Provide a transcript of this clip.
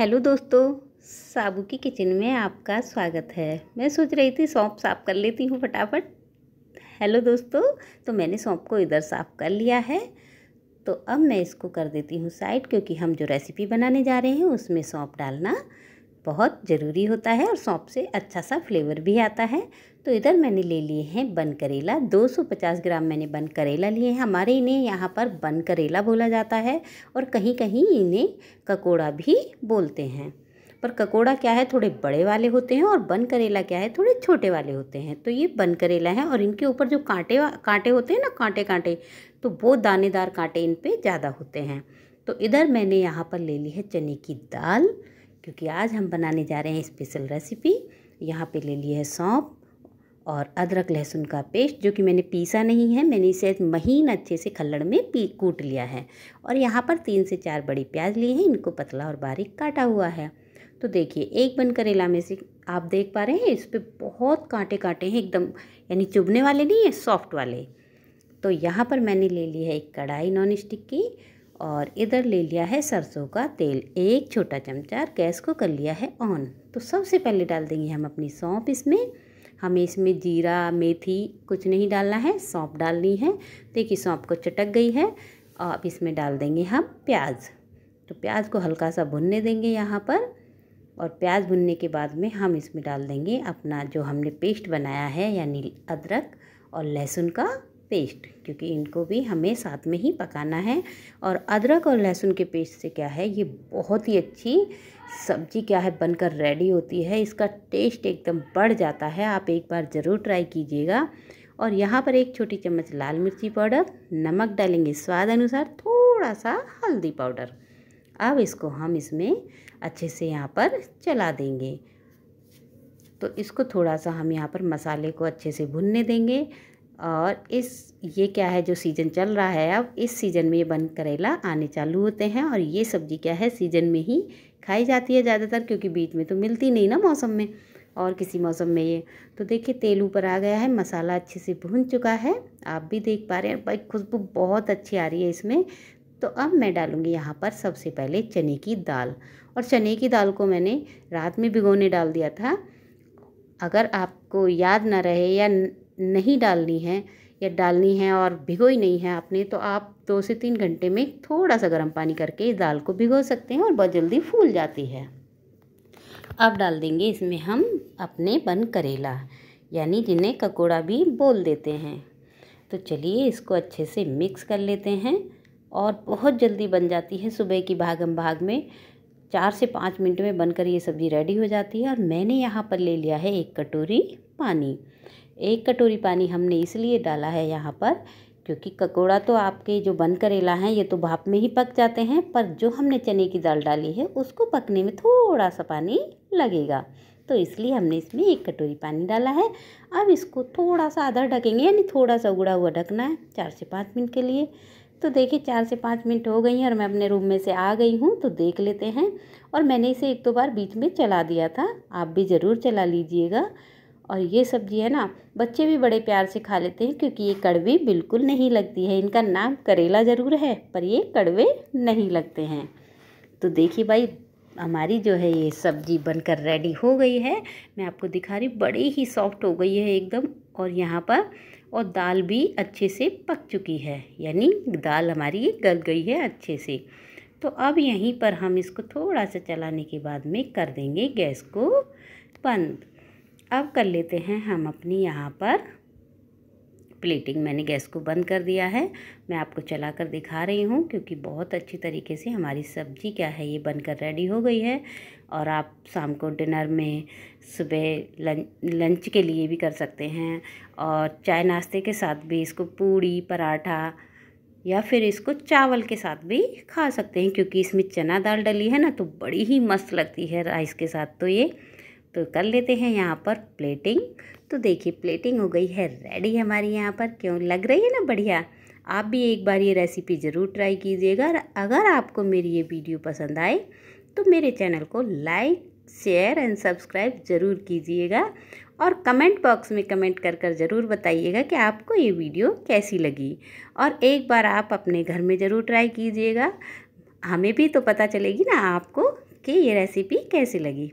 hello दोस्तों साबू की kitchen में आपका स्वागत है मैं सोच रही थी सौंप साफ़ कर लेती हूँ फटाफट हेलो दोस्तों तो मैंने सौंप को इधर साफ़ कर लिया है तो अब मैं इसको कर देती हूँ साइड क्योंकि हम जो रेसिपी बनाने जा रहे हैं उसमें सौंप डालना बहुत ज़रूरी होता है और सौंप से अच्छा सा फ्लेवर भी आता है तो इधर मैंने ले लिए हैं बन करेला 250 ग्राम मैंने बन करेला लिए हैं हमारे इन्हें यहाँ पर बन करेला बोला जाता है और कहीं कहीं इन्हें ककोड़ा भी बोलते हैं पर ककोड़ा क्या है थोड़े बड़े वाले होते हैं और बन करेला क्या है थोड़े छोटे वाले होते हैं तो ये बन करेला है और इनके ऊपर जो कांटे कांटे होते हैं ना कांटे कांटे तो वो दानेदार कांटे इन पर ज़्यादा होते हैं तो इधर मैंने यहाँ पर ले ली है चने की दाल क्योंकि आज हम बनाने जा रहे हैं स्पेशल रेसिपी यहाँ पे ले लिए है सौंप और अदरक लहसुन का पेस्ट जो कि मैंने पीसा नहीं है मैंने इसे महीन अच्छे से खल्लड़ में पी कूट लिया है और यहाँ पर तीन से चार बड़ी प्याज लिए हैं इनको पतला और बारीक काटा हुआ है तो देखिए एक बन करेला में से आप देख पा रहे हैं इस पर बहुत कांटे कांटे हैं एकदम यानी चुभने वाले नहीं है सॉफ्ट वाले तो यहाँ पर मैंने ले ली है एक कढ़ाई नॉन स्टिक की और इधर ले लिया है सरसों का तेल एक छोटा चमचा गैस को कर लिया है ऑन तो सबसे पहले डाल देंगे हम अपनी सौंप इसमें हमें इसमें जीरा मेथी कुछ नहीं डालना है सौंप डालनी है देखिए सौंप को चटक गई है और अब इसमें डाल देंगे हम प्याज तो प्याज को हल्का सा भुनने देंगे यहाँ पर और प्याज भुनने के बाद में हम इसमें डाल देंगे अपना जो हमने पेस्ट बनाया है यानी अदरक और लहसुन का पेस्ट क्योंकि इनको भी हमें साथ में ही पकाना है और अदरक और लहसुन के पेस्ट से क्या है ये बहुत ही अच्छी सब्जी क्या है बनकर रेडी होती है इसका टेस्ट एकदम बढ़ जाता है आप एक बार ज़रूर ट्राई कीजिएगा और यहाँ पर एक छोटी चम्मच लाल मिर्ची पाउडर नमक डालेंगे स्वाद अनुसार थोड़ा सा हल्दी पाउडर अब इसको हम इसमें अच्छे से यहाँ पर चला देंगे तो इसको थोड़ा सा हम यहाँ पर मसाले को अच्छे से भुनने देंगे और इस ये क्या है जो सीज़न चल रहा है अब इस सीज़न में ये बंद करेला आने चालू होते हैं और ये सब्ज़ी क्या है सीज़न में ही खाई जाती है ज़्यादातर क्योंकि बीच में तो मिलती नहीं ना मौसम में और किसी मौसम में ये तो देखिए तेल ऊपर आ गया है मसाला अच्छे से भून चुका है आप भी देख पा रहे हैं भाई खुशबू बहुत अच्छी आ रही है इसमें तो अब मैं डालूँगी यहाँ पर सबसे पहले चने की दाल और चने की दाल को मैंने रात में भिगोने डाल दिया था अगर आपको याद ना रहे या नहीं डालनी है या डालनी है और भिगोई नहीं है आपने तो आप दो से तीन घंटे में थोड़ा सा गर्म पानी करके इस दाल को भिगो सकते हैं और बहुत जल्दी फूल जाती है अब डाल देंगे इसमें हम अपने बन करेला यानी जिन्हें ककोड़ा भी बोल देते हैं तो चलिए इसको अच्छे से मिक्स कर लेते हैं और बहुत जल्दी बन जाती है सुबह की भागम भाग में चार से पाँच मिनट में बनकर ये सब्ज़ी रेडी हो जाती है और मैंने यहाँ पर ले लिया है एक कटोरी पानी एक कटोरी पानी हमने इसलिए डाला है यहाँ पर क्योंकि ककोड़ा तो आपके जो बन करेला हैं ये तो भाप में ही पक जाते हैं पर जो हमने चने की दाल डाली है उसको पकने में थोड़ा सा पानी लगेगा तो इसलिए हमने इसमें एक कटोरी पानी डाला है अब इसको थोड़ा सा आधा ढकेंगे यानी थोड़ा सा उगड़ा हुआ ढकना है चार से पाँच मिनट के लिए तो देखिए चार से पाँच मिनट हो गई हैं और मैं अपने रूम में से आ गई हूँ तो देख लेते हैं और मैंने इसे एक दो तो बार बीच में चला दिया था आप भी ज़रूर चला लीजिएगा और ये सब्जी है ना बच्चे भी बड़े प्यार से खा लेते हैं क्योंकि ये कड़वी बिल्कुल नहीं लगती है इनका नाम करेला ज़रूर है पर ये कड़वे नहीं लगते हैं तो देखिए भाई हमारी जो है ये सब्जी बनकर रेडी हो गई है मैं आपको दिखा रही बड़ी ही सॉफ्ट हो गई है एकदम और यहाँ पर और दाल भी अच्छे से पक चुकी है यानी दाल हमारी गल गई है अच्छे से तो अब यहीं पर हम इसको थोड़ा सा चलाने के बाद में कर देंगे गैस को बंद अब कर लेते हैं हम अपनी यहाँ पर प्लेटिंग मैंने गैस को बंद कर दिया है मैं आपको चला कर दिखा रही हूँ क्योंकि बहुत अच्छी तरीके से हमारी सब्जी क्या है ये बनकर रेडी हो गई है और आप शाम को डिनर में सुबह लंच लंच के लिए भी कर सकते हैं और चाय नाश्ते के साथ भी इसको पूड़ी पराठा या फिर इसको चावल के साथ भी खा सकते हैं क्योंकि इसमें चना दाल डली है ना तो बड़ी ही मस्त लगती है राइस के साथ तो ये तो कर लेते हैं यहाँ पर प्लेटिंग तो देखिए प्लेटिंग हो गई है रेडी हमारी यहाँ पर क्यों लग रही है ना बढ़िया आप भी एक बार ये रेसिपी ज़रूर ट्राई कीजिएगा और अगर आपको मेरी ये वीडियो पसंद आए तो मेरे चैनल को लाइक शेयर एंड सब्सक्राइब ज़रूर कीजिएगा और कमेंट बॉक्स में कमेंट कर कर ज़रूर बताइएगा कि आपको ये वीडियो कैसी लगी और एक बार आप अपने घर में ज़रूर ट्राई कीजिएगा हमें भी तो पता चलेगी ना आपको कि ये रेसिपी कैसी लगी